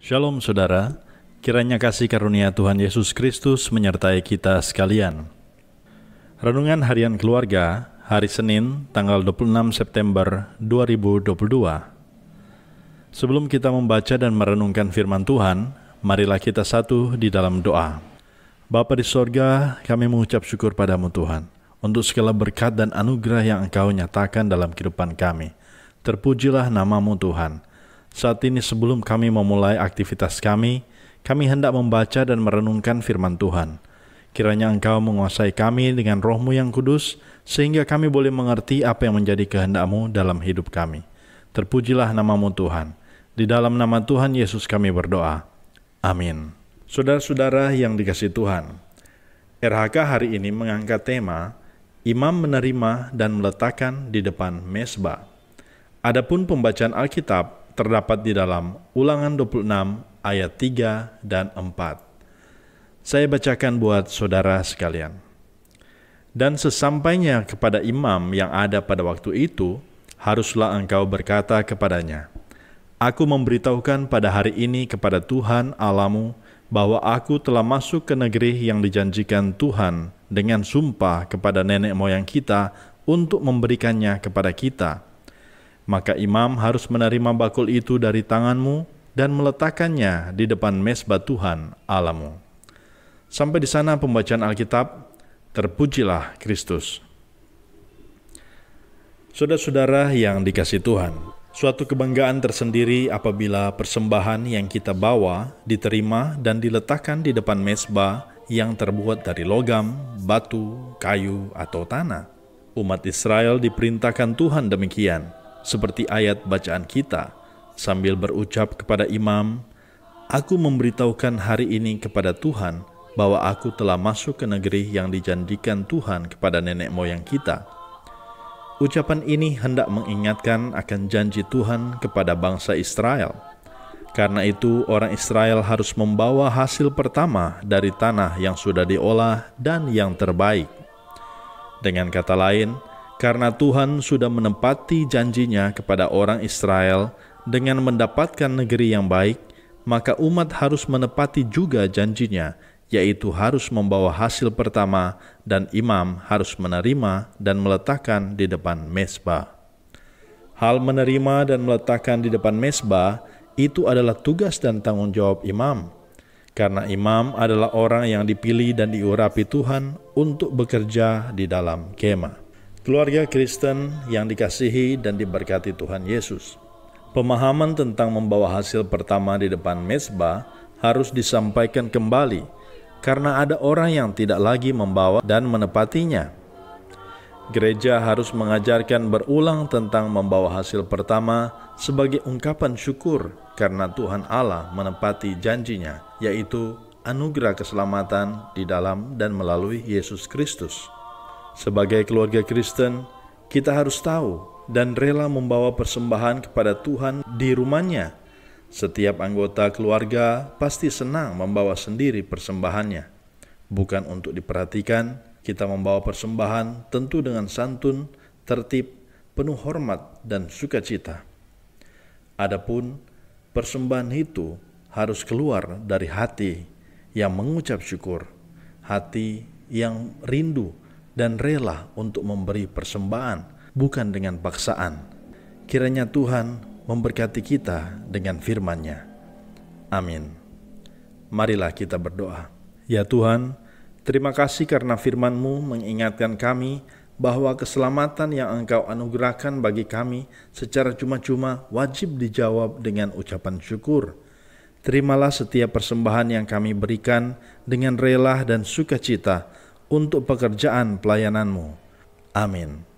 Shalom saudara, kiranya kasih karunia Tuhan Yesus Kristus menyertai kita sekalian. Renungan Harian Keluarga, hari Senin, tanggal 26 September 2022. Sebelum kita membaca dan merenungkan firman Tuhan, marilah kita satu di dalam doa. Bapa di sorga, kami mengucap syukur padamu Tuhan, untuk segala berkat dan anugerah yang Engkau nyatakan dalam kehidupan kami. Terpujilah namamu Tuhan. Saat ini sebelum kami memulai aktivitas kami, kami hendak membaca dan merenungkan firman Tuhan. Kiranya Engkau menguasai kami dengan rohmu yang kudus, sehingga kami boleh mengerti apa yang menjadi kehendakmu dalam hidup kami. Terpujilah namamu Tuhan. Di dalam nama Tuhan Yesus kami berdoa. Amin. Saudara-saudara yang dikasih Tuhan, RHK hari ini mengangkat tema Imam menerima dan meletakkan di depan mesbah. Adapun pembacaan Alkitab terdapat di dalam Ulangan 26 ayat 3 dan 4. Saya bacakan buat saudara sekalian. Dan sesampainya kepada imam yang ada pada waktu itu, haruslah engkau berkata kepadanya, Aku memberitahukan pada hari ini kepada Tuhan Alamu bahwa aku telah masuk ke negeri yang dijanjikan Tuhan dengan sumpah kepada nenek moyang kita untuk memberikannya kepada kita.' maka imam harus menerima bakul itu dari tanganmu dan meletakkannya di depan mesbah Tuhan alamu. Sampai di sana pembacaan Alkitab, terpujilah Kristus. Saudara-saudara yang dikasih Tuhan, suatu kebanggaan tersendiri apabila persembahan yang kita bawa diterima dan diletakkan di depan mesbah yang terbuat dari logam, batu, kayu, atau tanah. Umat Israel diperintahkan Tuhan demikian – seperti ayat bacaan kita, sambil berucap kepada imam, "Aku memberitahukan hari ini kepada Tuhan bahwa aku telah masuk ke negeri yang dijanjikan Tuhan kepada nenek moyang kita." Ucapan ini hendak mengingatkan akan janji Tuhan kepada bangsa Israel. Karena itu, orang Israel harus membawa hasil pertama dari tanah yang sudah diolah dan yang terbaik. Dengan kata lain, karena Tuhan sudah menempati janjinya kepada orang Israel dengan mendapatkan negeri yang baik, maka umat harus menepati juga janjinya, yaitu harus membawa hasil pertama dan imam harus menerima dan meletakkan di depan mesbah. Hal menerima dan meletakkan di depan mesbah itu adalah tugas dan tanggung jawab imam. Karena imam adalah orang yang dipilih dan diurapi Tuhan untuk bekerja di dalam kemah keluarga Kristen yang dikasihi dan diberkati Tuhan Yesus. Pemahaman tentang membawa hasil pertama di depan mesbah harus disampaikan kembali karena ada orang yang tidak lagi membawa dan menepatinya. Gereja harus mengajarkan berulang tentang membawa hasil pertama sebagai ungkapan syukur karena Tuhan Allah menepati janjinya, yaitu anugerah keselamatan di dalam dan melalui Yesus Kristus. Sebagai keluarga Kristen, kita harus tahu dan rela membawa persembahan kepada Tuhan di rumahnya. Setiap anggota keluarga pasti senang membawa sendiri persembahannya. Bukan untuk diperhatikan, kita membawa persembahan tentu dengan santun, tertib, penuh hormat, dan sukacita. Adapun persembahan itu harus keluar dari hati yang mengucap syukur, hati yang rindu dan rela untuk memberi persembahan, bukan dengan paksaan. Kiranya Tuhan memberkati kita dengan firman-Nya. Amin. Marilah kita berdoa. Ya Tuhan, terima kasih karena firman-Mu mengingatkan kami bahwa keselamatan yang Engkau anugerahkan bagi kami secara cuma-cuma wajib dijawab dengan ucapan syukur. Terimalah setiap persembahan yang kami berikan dengan rela dan sukacita untuk pekerjaan pelayananmu. Amin.